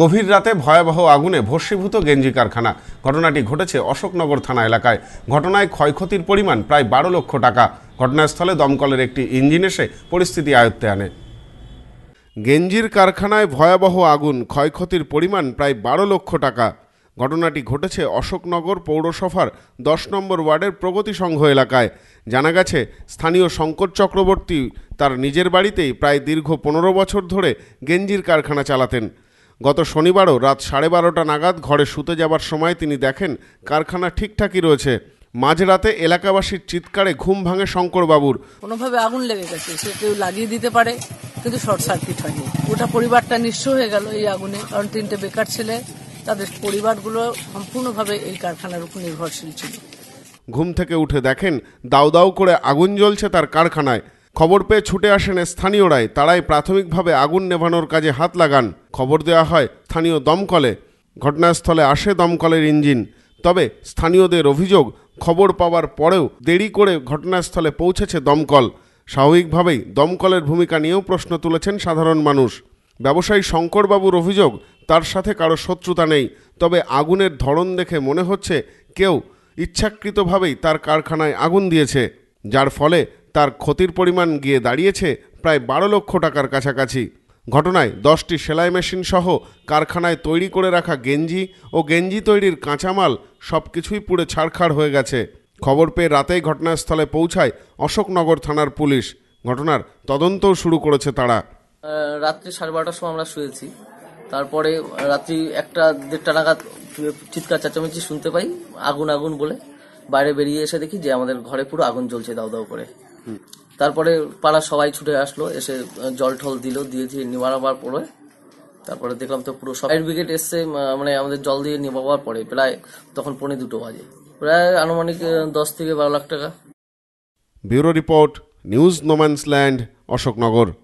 গভীর রাতে ভয়াবহ আগুনে ভস্মীভূত গেঞ্জি কারখানা ঘটনাটি ঘটেছে অশোকনগর থানা এলাকায় ঘটনায় ক্ষয়ক্ষতির পরিমাণ প্রায় বারো লক্ষ টাকা ঘটনাস্থলে দমকলের একটি ইঞ্জিন এসে পরিস্থিতি আয়ত্তে আনে গেঞ্জির কারখানায় ভয়াবহ আগুন ক্ষয়ক্ষতির পরিমাণ প্রায় বারো লক্ষ টাকা ঘটনাটি ঘটেছে অশোকনগর পৌরসভার দশ নম্বর ওয়ার্ডের প্রগতি সংঘ এলাকায় জানা গেছে স্থানীয় শঙ্কর চক্রবর্তী তার নিজের বাড়িতেই প্রায় দীর্ঘ পনেরো বছর ধরে গেঞ্জির কারখানা চালাতেন গত শনিবারও রাত সাড়ে বারোটা নাগাদ ঘরে শুতে যাবার সময় তিনি দেখেন কারখানা ঠিকঠাকই রয়েছে মাঝরাতে এলাকাবাসীর চিৎকারে ঘুম ভাঙে শঙ্করবাবুর কোনোভাবে আগুন লেগে গেছে সে কেউ লাগিয়ে দিতে পারে কিন্তু শর্ট সার্কিট হয়নি গোটা পরিবারটা নিঃস্ব হয়ে গেল এই আগুনে কারণ তিনটে বেকার ছেলে তাদের পরিবারগুলো সম্পূর্ণভাবে এই কারখানার উপর নির্ভরশীল ছিল ঘুম থেকে উঠে দেখেন দাউ দাউ করে আগুন জ্বলছে তার কারখানায় খবর পেয়ে ছুটে আসেন স্থানীয়রাই তারাই প্রাথমিকভাবে আগুন নেভানোর কাজে হাত লাগান খবর দেওয়া হয় স্থানীয় দমকলে ঘটনাস্থলে আসে দমকলের ইঞ্জিন তবে স্থানীয়দের অভিযোগ খবর পাওয়ার পরেও দেরি করে ঘটনাস্থলে পৌঁছেছে দমকল স্বাভাবিকভাবেই দমকলের ভূমিকা নিয়েও প্রশ্ন তুলেছেন সাধারণ মানুষ ব্যবসায়ী শঙ্করবাবুর অভিযোগ তার সাথে কারো শত্রুতা নেই তবে আগুনের ধরন দেখে মনে হচ্ছে কেউ ইচ্ছাকৃতভাবেই তার কারখানায় আগুন দিয়েছে যার ফলে তার ক্ষতির পরিমাণ গিয়ে দাঁড়িয়েছে প্রায় বারো লক্ষ টাকার কাছাকাছি ঘটনায় দশটি সেলাই মেশিন সহ কারখানায় তৈরি করে রাখা গেঞ্জি ও গেঞ্জি তৈরির কাঁচামাল সব কিছুই পুড়ে ছাড়খাড় হয়ে গেছে খবর পেয়ে রাতেই ঘটনাস্থলে পৌঁছায় অশোকনগর থানার পুলিশ ঘটনার তদন্তও শুরু করেছে তারা রাত্রি সাড়ে বারোটার সময় আমরা শুয়েছি তারপরে রাত্রি একটা দেড়টা নাগাদ চিৎকার চেঁচামেচি শুনতে পাই আগুন আগুন বলে বাইরে বেরিয়ে এসে দেখি যে আমাদের ঘরে পুরো আগুন জ্বলছে দাও দাও করে তারপরে পাড়া সবাই ছুটে আসলো এসে জল ঠল দিল দিয়ে দিয়ে নিবার পরে তারপরে দেখলাম তো পুরো সব ফায়ার ব্রিগেড এসছে মানে আমাদের জল দিয়ে নিবার পরে প্রায় তখন পনে দুটো বাজে প্রায় আনুমানিক দশ থেকে বারো লাখ টাকা bureau report news no man's land Ashoknagar